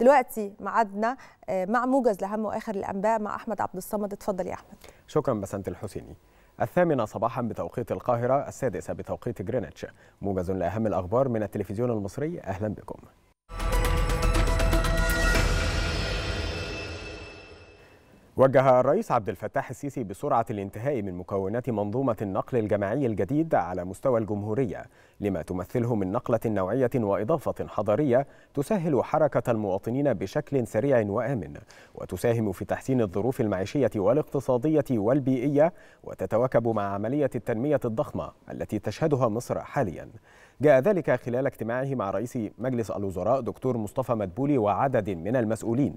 دلوقتي معادنا آه، مع موجز لأهم وآخر الأنباء مع أحمد عبد الصمد اتفضل يا أحمد شكرا بسنت الحسيني الثامنة صباحا بتوقيت القاهرة السادسة بتوقيت جرينتش موجز لأهم الأخبار من التلفزيون المصري أهلا بكم وجه الرئيس عبد الفتاح السيسي بسرعة الانتهاء من مكونات منظومة النقل الجماعي الجديد على مستوى الجمهورية لما تمثله من نقلة نوعية وإضافة حضارية تسهل حركة المواطنين بشكل سريع وآمن وتساهم في تحسين الظروف المعيشية والاقتصادية والبيئية وتتواكب مع عملية التنمية الضخمة التي تشهدها مصر حالياً جاء ذلك خلال اجتماعه مع رئيس مجلس الوزراء دكتور مصطفى مدبولي وعدد من المسؤولين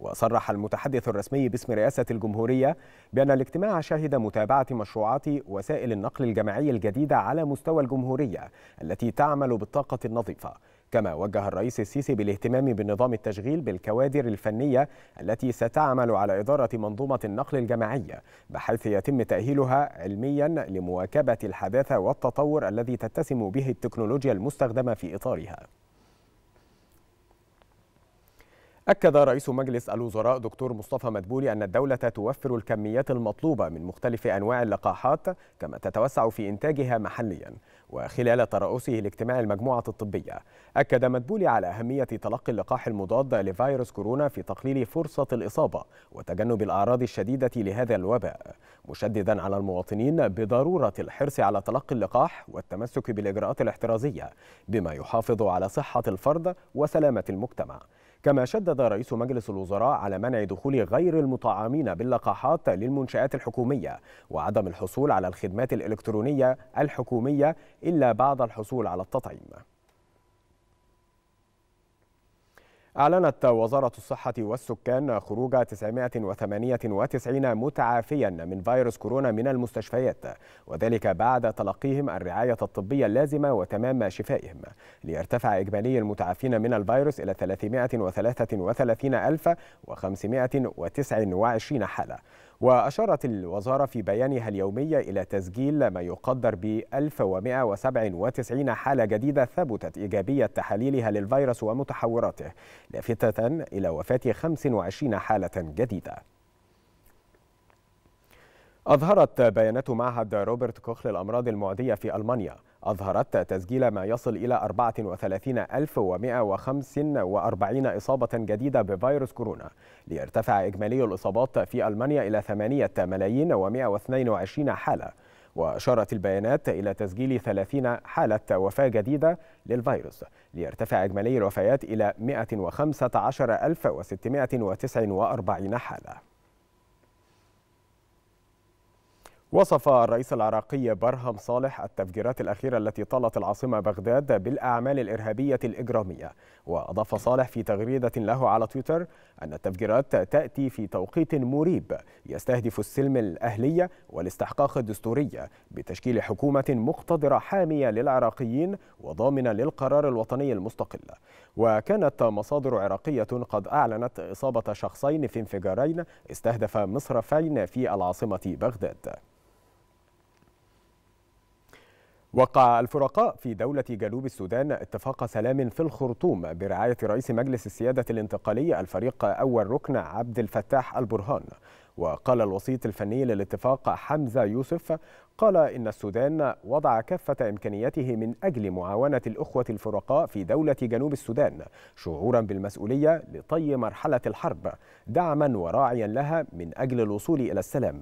وصرح المتحدث الرسمي باسم رئاسة الجمهورية بأن الاجتماع شهد متابعة مشروعات وسائل النقل الجماعي الجديدة على مستوى الجمهورية التي تعمل بالطاقة النظيفة كما وجه الرئيس السيسي بالاهتمام بنظام التشغيل بالكوادر الفنية التي ستعمل على إدارة منظومة النقل الجماعية بحيث يتم تأهيلها علميا لمواكبة الحداثة والتطور الذي تتسم به التكنولوجيا المستخدمة في إطارها أكد رئيس مجلس الوزراء دكتور مصطفى مدبولي أن الدولة توفر الكميات المطلوبة من مختلف أنواع اللقاحات كما تتوسع في إنتاجها محليا وخلال ترأسه لاجتماع المجموعة الطبية أكد مدبولي على أهمية تلقي اللقاح المضاد لفيروس كورونا في تقليل فرصة الإصابة وتجنب الأعراض الشديدة لهذا الوباء مشددا على المواطنين بضرورة الحرص على تلقي اللقاح والتمسك بالإجراءات الاحترازية بما يحافظ على صحة الفرد وسلامة المجتمع كما شدد رئيس مجلس الوزراء على منع دخول غير المطعمين باللقاحات للمنشآت الحكومية وعدم الحصول على الخدمات الإلكترونية الحكومية إلا بعد الحصول على التطعيم أعلنت وزارة الصحة والسكان خروج 998 متعافيا من فيروس كورونا من المستشفيات وذلك بعد تلقيهم الرعاية الطبية اللازمة وتمام شفائهم ليرتفع إجمالي المتعافين من الفيروس إلى 333,529 حالة وأشارت الوزارة في بيانها اليومي إلى تسجيل ما يقدر ب 1197 حالة جديدة ثبتت إيجابية تحاليلها للفيروس ومتحوراته لافتة إلى وفاة 25 حالة جديدة أظهرت بيانات معهد روبرت كوخ للأمراض المعدية في ألمانيا أظهرت تسجيل ما يصل إلى 34145 إصابة جديدة بفيروس كورونا ليرتفع إجمالي الإصابات في ألمانيا إلى 8 ملايين و122 حالة وأشارت البيانات إلى تسجيل 30 حالة وفاة جديدة للفيروس ليرتفع إجمالي الوفيات إلى 115649 حالة وصف الرئيس العراقي برهم صالح التفجيرات الأخيرة التي طالت العاصمة بغداد بالأعمال الإرهابية الإجرامية وأضاف صالح في تغريدة له على تويتر أن التفجيرات تأتي في توقيت مريب يستهدف السلم الأهلية والاستحقاق الدستوري بتشكيل حكومة مقتدرة حامية للعراقيين وضامنة للقرار الوطني المستقل وكانت مصادر عراقية قد أعلنت إصابة شخصين في انفجارين استهدف مصرفين في العاصمة بغداد وقع الفرقاء في دولة جنوب السودان اتفاق سلام في الخرطوم برعاية رئيس مجلس السيادة الانتقالي الفريق أول ركن عبد الفتاح البرهان وقال الوسيط الفني للاتفاق حمزة يوسف قال إن السودان وضع كافة إمكانياته من أجل معاونة الأخوة الفرقاء في دولة جنوب السودان شعورا بالمسؤولية لطي مرحلة الحرب دعما وراعيا لها من أجل الوصول إلى السلام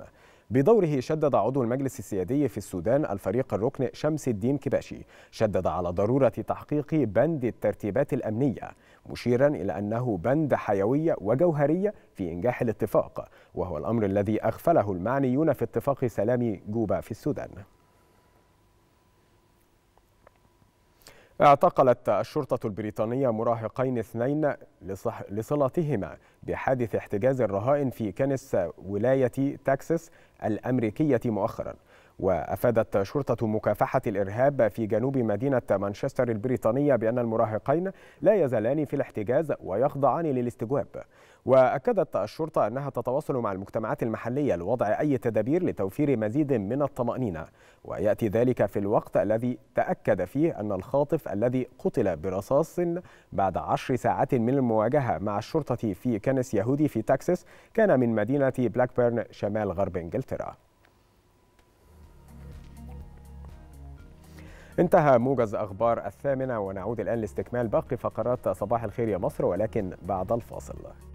بدوره شدد عضو المجلس السيادي في السودان الفريق الركن شمس الدين كباشي شدد على ضرورة تحقيق بند الترتيبات الأمنية مشيرا إلى أنه بند حيوية وجوهرية في إنجاح الاتفاق وهو الأمر الذي أغفله المعنيون في اتفاق سلام جوبا في السودان اعتقلت الشرطة البريطانية مراهقين اثنين لصلتهما بحادث احتجاز الرهائن في كنس ولاية تكساس الأمريكية مؤخراً وأفادت شرطة مكافحة الإرهاب في جنوب مدينة مانشستر البريطانية بأن المراهقين لا يزالان في الاحتجاز ويخضعان للاستجواب وأكدت الشرطة أنها تتواصل مع المجتمعات المحلية لوضع أي تدابير لتوفير مزيد من الطمأنينة ويأتي ذلك في الوقت الذي تأكد فيه أن الخاطف الذي قتل برصاص بعد عشر ساعات من المواجهة مع الشرطة في كنس يهودي في تكساس كان من مدينة بلاكبيرن شمال غرب إنجلترا انتهى موجز أخبار الثامنة ونعود الآن لاستكمال باقي فقرات صباح الخير يا مصر ولكن بعد الفاصل